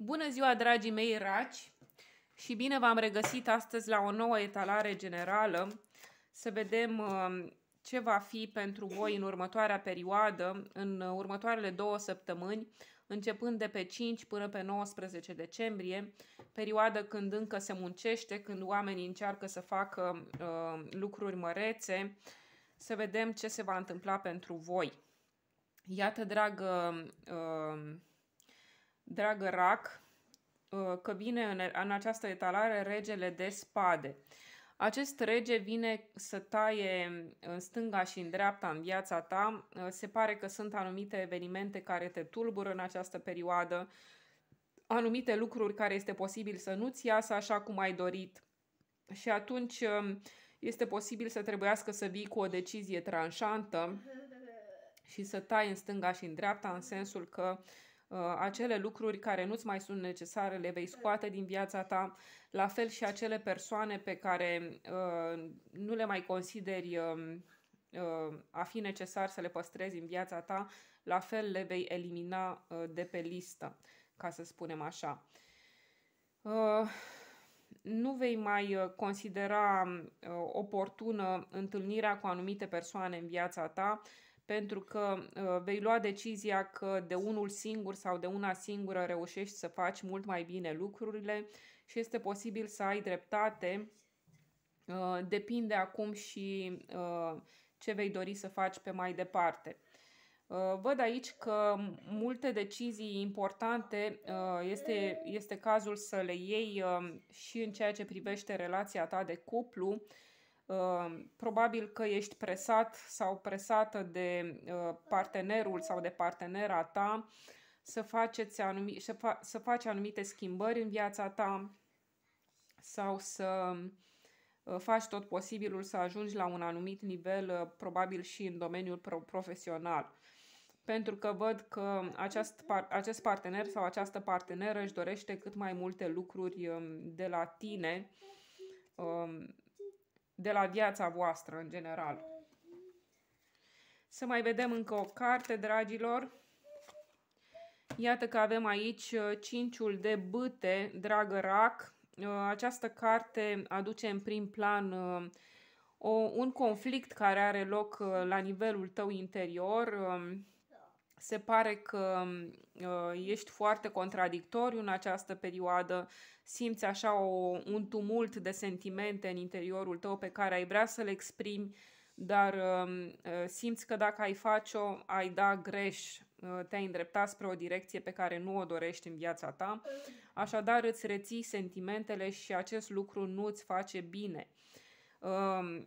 Bună ziua, dragii mei raci! Și bine v-am regăsit astăzi la o nouă etalare generală. Să vedem um, ce va fi pentru voi în următoarea perioadă, în următoarele două săptămâni, începând de pe 5 până pe 19 decembrie, perioadă când încă se muncește, când oamenii încearcă să facă uh, lucruri mărețe, să vedem ce se va întâmpla pentru voi. Iată, dragă uh, dragă Rac, uh, că vine în, această etalare regele de spade. Acest rege vine să taie în stânga și în dreapta în viața ta. Uh, se pare că sunt anumite evenimente care te tulbură în această perioadă, anumite lucruri care este posibil să nu-ți iasă așa cum ai dorit. Și atunci um, este posibil să trebuiască să vii cu o decizie tranșantă și să tai în stânga și în dreapta, în sensul că uh, Uh, acele lucruri care nu-ți mai sunt necesare le vei scoate din viața ta, la fel și acele persoane pe care uh, nu le mai consideri um, uh, a fi necesar să le păstrezi în viața ta, la fel le vei elimina de pe listă, ca să spunem așa. Nu vei mai considera oportună întâlnirea cu anumite persoane în viața ta, pentru că uh, vei lua decizia că de unul singur sau de una singură reușești să faci mult mai bine lucrurile și este posibil să ai dreptate. Uh, depinde acum și uh, ce vei dori să faci pe mai departe. Văd aici că multe decizii importante este, este cazul să le iei și în ceea ce privește relația ta de cuplu, Ehm, probabil că ești presat sau presată de eh, partenerul sau de partenera ta să, faceți anumi- să, fa- să faci anumite schimbări în viața ta sau să eh, faci tot posibilul să ajungi la un anumit nivel, eh, probabil și în domeniul pro- profesional. Pentru că văd că acest, par- acest partener sau această parteneră își dorește cât mai multe lucruri ehm, de la tine ehm, de la viața voastră în general. Să mai vedem încă o carte, dragilor. Iată că avem aici uh, cinciul de bâte, dragă rac. Uh, această carte aduce în prim plan uh, un conflict care are loc la nivelul tău interior, um, se pare că uh, ești foarte contradictoriu în această perioadă, simți așa o, un tumult de sentimente în interiorul tău pe care ai vrea să le exprimi, dar um, uh, simți că dacă ai face-o, ai da greș, uh, te-ai îndrepta spre o direcție pe care nu o dorești în viața ta, așadar îți reții sentimentele și acest lucru nu îți face bine. Uh,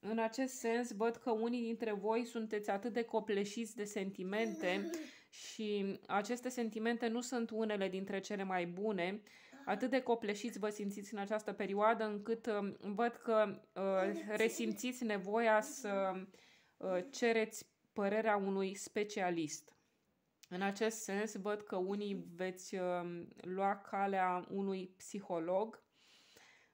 în acest sens, văd că unii dintre voi sunteți atât de copleșiți de sentimente și aceste sentimente nu sunt unele dintre cele mai bune. Atât de copleșiți vă simțiți în această perioadă încât um, văd că uh, resimțiți nevoia să uh, cereți părerea unui specialist. În acest sens, văd că unii veți um, lua calea unui psiholog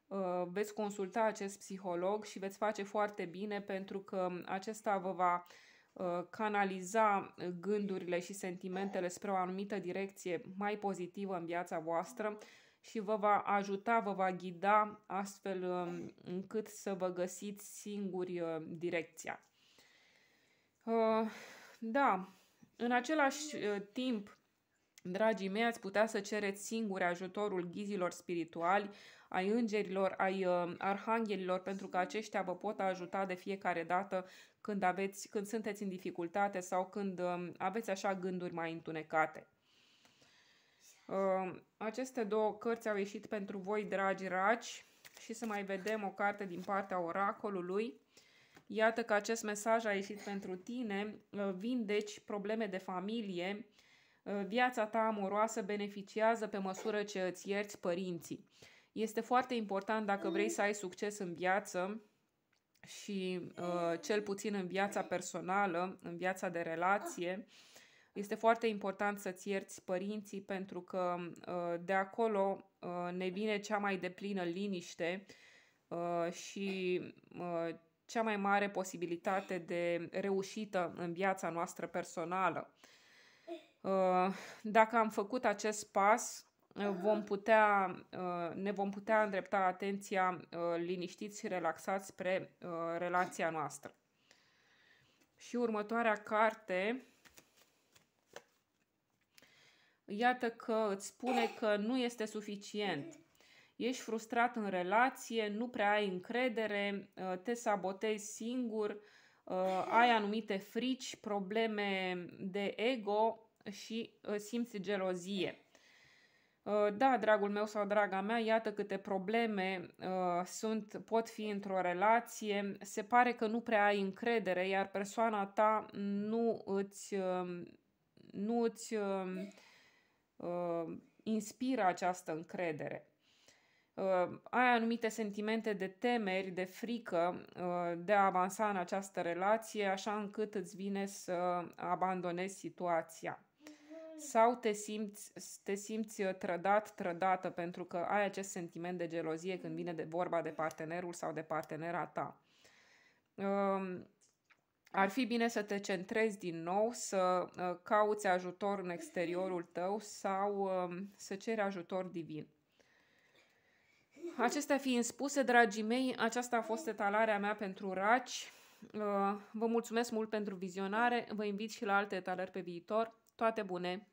Uh, veți consulta acest psiholog și veți face foarte bine pentru că acesta vă va uh, canaliza gândurile și sentimentele spre o anumită direcție mai pozitivă în viața voastră și vă va ajuta, vă va ghida astfel um, încât să vă găsiți singuri uh, direcția. Da, în același timp, Dragii mei, ați putea să cereți singuri ajutorul ghizilor spirituali, ai îngerilor, ai uh, arhanghelilor, pentru că aceștia vă pot ajuta de fiecare dată când, aveți, când sunteți în dificultate sau când um, aveți așa gânduri mai întunecate. Uh, aceste două cărți au ieșit pentru voi, dragi raci, și să mai vedem o carte din partea oracolului. Iată că acest mesaj a ieșit pentru tine, uh, vindeci probleme de familie, viața ta amoroasă beneficiază pe măsură ce îți ierți părinții. Este foarte important dacă vrei să mm. ai succes în viață și uh, mm. cel puțin în viața personală, în viața de relație, ah. este foarte important să-ți ierți părinții pentru că uh, de acolo uh, ne vine cea mai deplină liniște uh, și uh, cea mai mare posibilitate de reușită în viața noastră personală. Eh. Uh, dacă am făcut acest pas, vom putea, uh, ne vom putea îndrepta atenția uh, liniștiți și relaxați spre uh, relația noastră. Și următoarea carte, iată că îți spune că nu este suficient. Ești frustrat în relație, nu prea ai încredere, te sabotezi singur, ai anumite frici, probleme de ego și simți gelozie. Uh, da, dragul meu sau draga mea, iată câte probleme uh, sunt, pot fi într-o relație, se pare că nu prea ai încredere, iar persoana ta nu îți, uh, nu îți uh, uh, inspiră această încredere. Uh, ai anumite sentimente de temeri, de frică uh, de a avansa în această relație, așa încât îți vine să abandonezi situația sau te simți, te simți uh, trădat, trădată, pentru că ai acest sentiment de gelozie când vine de vorba de partenerul sau de partenera ta. Um, ar fi bine să te centrezi din nou, să uh, cauți ajutor în exteriorul tău sau um, să ceri ajutor divin. Acestea fiind spuse, dragii mei, aceasta a fost etalarea mea pentru raci. Uh, vă mulțumesc mult pentru vizionare, vă invit și la alte etalări pe viitor. Toate bune!